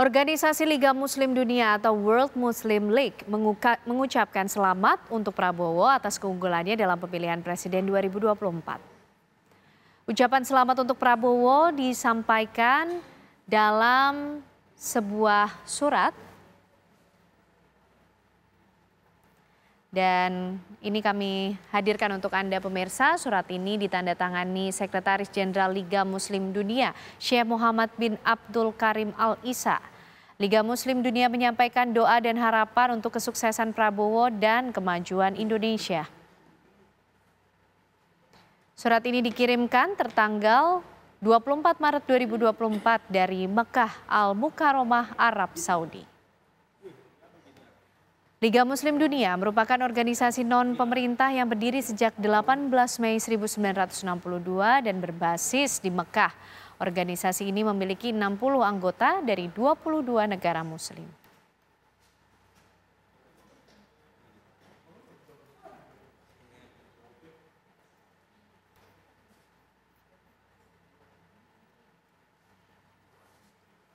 Organisasi Liga Muslim Dunia atau World Muslim League menguka, mengucapkan selamat untuk Prabowo atas keunggulannya dalam pemilihan presiden 2024. Ucapan selamat untuk Prabowo disampaikan dalam sebuah surat Dan ini kami hadirkan untuk Anda pemirsa, surat ini ditandatangani Sekretaris Jenderal Liga Muslim Dunia, Syekh Muhammad bin Abdul Karim Al-Isa. Liga Muslim Dunia menyampaikan doa dan harapan untuk kesuksesan Prabowo dan kemajuan Indonesia. Surat ini dikirimkan tertanggal 24 Maret 2024 dari Mekah Al-Mukaromah Arab Saudi. Liga Muslim Dunia merupakan organisasi non-pemerintah yang berdiri sejak 18 Mei 1962 dan berbasis di Mekah. Organisasi ini memiliki 60 anggota dari 22 negara muslim.